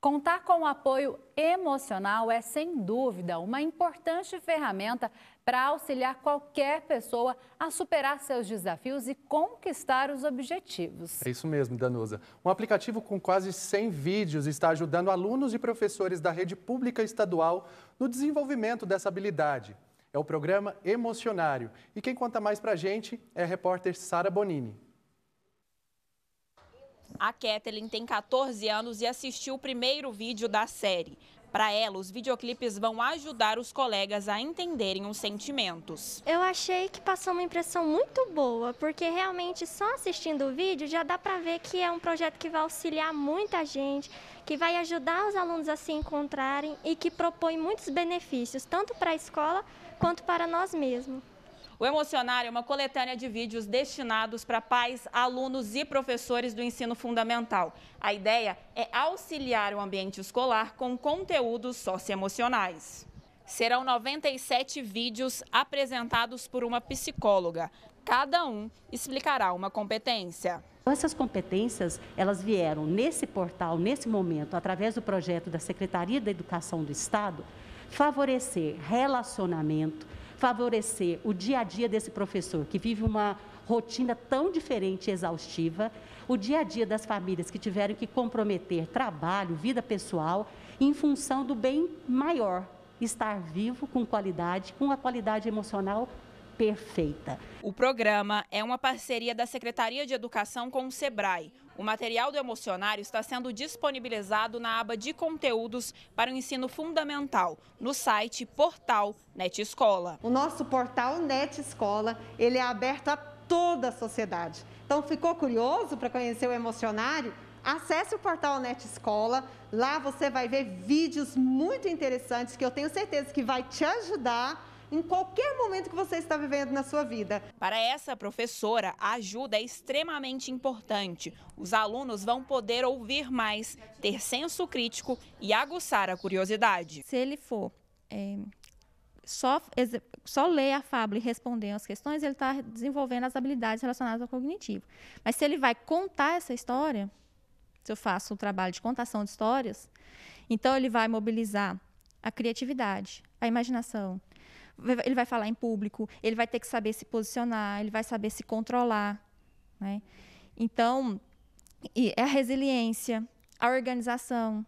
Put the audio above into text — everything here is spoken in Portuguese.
Contar com o apoio emocional é, sem dúvida, uma importante ferramenta para auxiliar qualquer pessoa a superar seus desafios e conquistar os objetivos. É isso mesmo, Danusa. Um aplicativo com quase 100 vídeos está ajudando alunos e professores da rede pública estadual no desenvolvimento dessa habilidade. É o programa Emocionário. E quem conta mais para a gente é a repórter Sara Bonini. A Kathleen tem 14 anos e assistiu o primeiro vídeo da série. Para ela, os videoclipes vão ajudar os colegas a entenderem os sentimentos. Eu achei que passou uma impressão muito boa, porque realmente só assistindo o vídeo já dá para ver que é um projeto que vai auxiliar muita gente, que vai ajudar os alunos a se encontrarem e que propõe muitos benefícios, tanto para a escola quanto para nós mesmos. O Emocionário é uma coletânea de vídeos destinados para pais, alunos e professores do ensino fundamental. A ideia é auxiliar o ambiente escolar com conteúdos socioemocionais. Serão 97 vídeos apresentados por uma psicóloga. Cada um explicará uma competência. Então, essas competências, elas vieram nesse portal, nesse momento, através do projeto da Secretaria da Educação do Estado, favorecer relacionamento, favorecer o dia a dia desse professor que vive uma rotina tão diferente e exaustiva, o dia a dia das famílias que tiveram que comprometer trabalho, vida pessoal, em função do bem maior, estar vivo com qualidade, com a qualidade emocional perfeita. O programa é uma parceria da Secretaria de Educação com o SEBRAE. O material do emocionário está sendo disponibilizado na aba de conteúdos para o ensino fundamental, no site Portal Net Escola. O nosso portal Net Escola, ele é aberto a toda a sociedade. Então, ficou curioso para conhecer o emocionário? Acesse o portal Net Escola, lá você vai ver vídeos muito interessantes que eu tenho certeza que vai te ajudar em qualquer momento que você está vivendo na sua vida. Para essa professora, a ajuda é extremamente importante. Os alunos vão poder ouvir mais, ter senso crítico e aguçar a curiosidade. Se ele for é, só, só ler a fábula e responder as questões, ele está desenvolvendo as habilidades relacionadas ao cognitivo. Mas se ele vai contar essa história, se eu faço o um trabalho de contação de histórias, então ele vai mobilizar a criatividade, a imaginação, ele vai falar em público, ele vai ter que saber se posicionar, ele vai saber se controlar. Né? Então, é a resiliência, a organização,